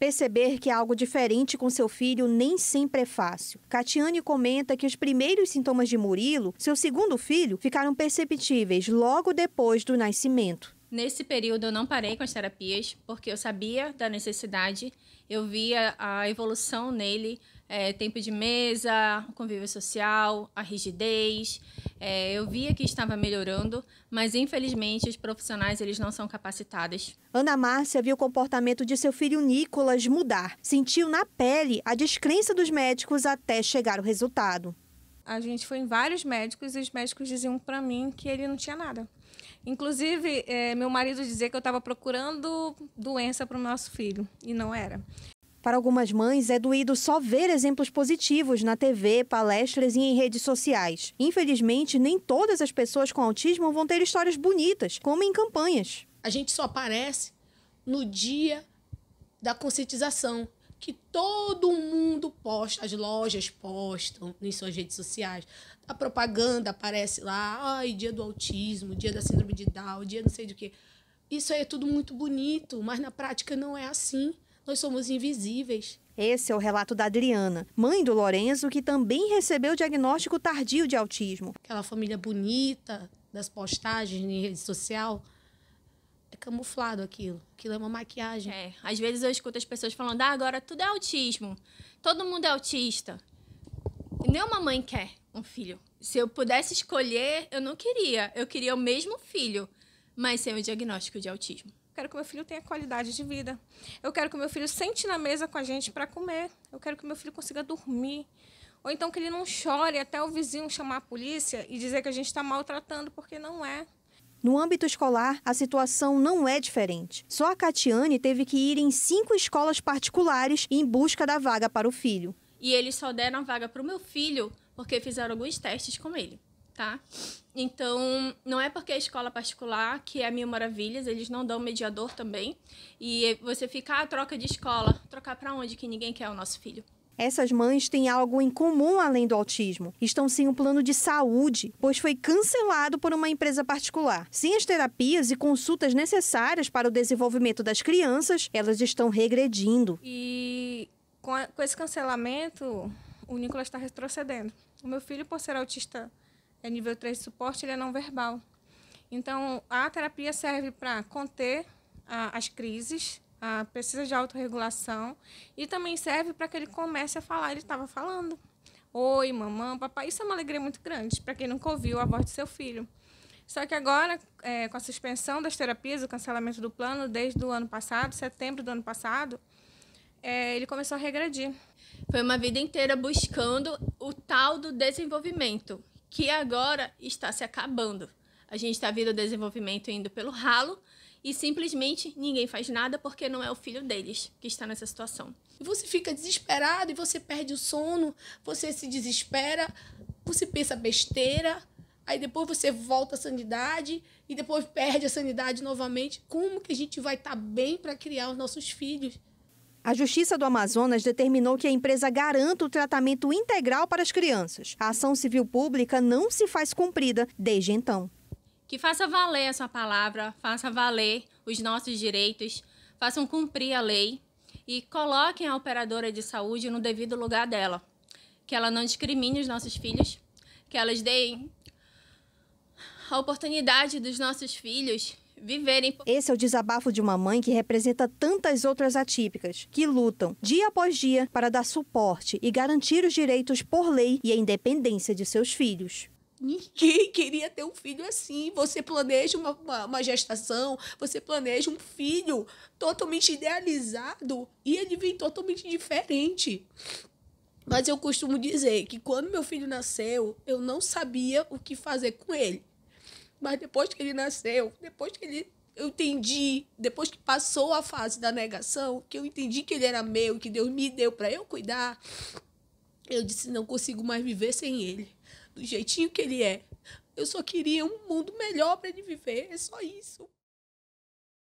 Perceber que há é algo diferente com seu filho nem sempre é fácil. Catiane comenta que os primeiros sintomas de Murilo, seu segundo filho, ficaram perceptíveis logo depois do nascimento. Nesse período eu não parei com as terapias, porque eu sabia da necessidade, eu via a evolução nele, é, tempo de mesa, convívio social, a rigidez. É, eu via que estava melhorando, mas infelizmente os profissionais eles não são capacitados. Ana Márcia viu o comportamento de seu filho Nicolas mudar, sentiu na pele a descrença dos médicos até chegar o resultado. A gente foi em vários médicos e os médicos diziam para mim que ele não tinha nada. Inclusive, é, meu marido dizia que eu estava procurando doença para o nosso filho e não era. Para algumas mães, é doído só ver exemplos positivos na TV, palestras e em redes sociais. Infelizmente, nem todas as pessoas com autismo vão ter histórias bonitas, como em campanhas. A gente só aparece no dia da conscientização, que todo mundo posta, as lojas postam em suas redes sociais. A propaganda aparece lá, ai, dia do autismo, dia da síndrome de Down, dia não sei do que. Isso aí é tudo muito bonito, mas na prática não é assim. Nós somos invisíveis. Esse é o relato da Adriana, mãe do Lorenzo, que também recebeu o diagnóstico tardio de autismo. Aquela família bonita das postagens em rede social, camuflado aquilo. Aquilo é uma maquiagem. É. Às vezes eu escuto as pessoas falando, ah, agora tudo é autismo. Todo mundo é autista. Nenhuma mãe quer um filho. Se eu pudesse escolher, eu não queria. Eu queria o mesmo filho, mas sem o diagnóstico de autismo. quero que meu filho tenha qualidade de vida. Eu quero que meu filho sente na mesa com a gente para comer. Eu quero que meu filho consiga dormir. Ou então que ele não chore até o vizinho chamar a polícia e dizer que a gente está maltratando, porque não é. No âmbito escolar, a situação não é diferente. Só a Catiane teve que ir em cinco escolas particulares em busca da vaga para o filho. E eles só deram a vaga para o meu filho porque fizeram alguns testes com ele, tá? Então, não é porque a é escola particular, que é mil maravilhas, eles não dão mediador também. E você ficar a ah, troca de escola, trocar para onde que ninguém quer o nosso filho. Essas mães têm algo em comum além do autismo. Estão sem um plano de saúde, pois foi cancelado por uma empresa particular. Sem as terapias e consultas necessárias para o desenvolvimento das crianças, elas estão regredindo. E com, a, com esse cancelamento, o Nicolas está retrocedendo. O meu filho, por ser autista é nível 3 de suporte, ele é não verbal. Então, a terapia serve para conter a, as crises, ah, precisa de autorregulação e também serve para que ele comece a falar, ele estava falando. Oi, mamãe, papai, isso é uma alegria muito grande para quem nunca ouviu a voz do seu filho. Só que agora, é, com a suspensão das terapias, o cancelamento do plano desde o ano passado, setembro do ano passado, é, ele começou a regredir. Foi uma vida inteira buscando o tal do desenvolvimento, que agora está se acabando. A gente está vendo o desenvolvimento indo pelo ralo e simplesmente ninguém faz nada porque não é o filho deles que está nessa situação. Você fica desesperado e você perde o sono, você se desespera, você pensa besteira, aí depois você volta à sanidade e depois perde a sanidade novamente. Como que a gente vai estar tá bem para criar os nossos filhos? A Justiça do Amazonas determinou que a empresa garanta o tratamento integral para as crianças. A ação civil pública não se faz cumprida desde então que faça valer a sua palavra, faça valer os nossos direitos, façam cumprir a lei e coloquem a operadora de saúde no devido lugar dela. Que ela não discrimine os nossos filhos, que elas deem a oportunidade dos nossos filhos viverem. Esse é o desabafo de uma mãe que representa tantas outras atípicas, que lutam dia após dia para dar suporte e garantir os direitos por lei e a independência de seus filhos. Ninguém queria ter um filho assim. Você planeja uma, uma, uma, gestação, você planeja um filho totalmente idealizado e ele vem totalmente diferente. Mas eu costumo dizer que quando meu filho nasceu, eu não sabia o que fazer com ele. Mas depois que ele nasceu, depois que ele eu entendi, depois que passou a fase da negação, que eu entendi que ele era meu, que Deus me deu para eu cuidar, eu disse não consigo mais viver sem ele do jeitinho que ele é. Eu só queria um mundo melhor para ele viver, é só isso.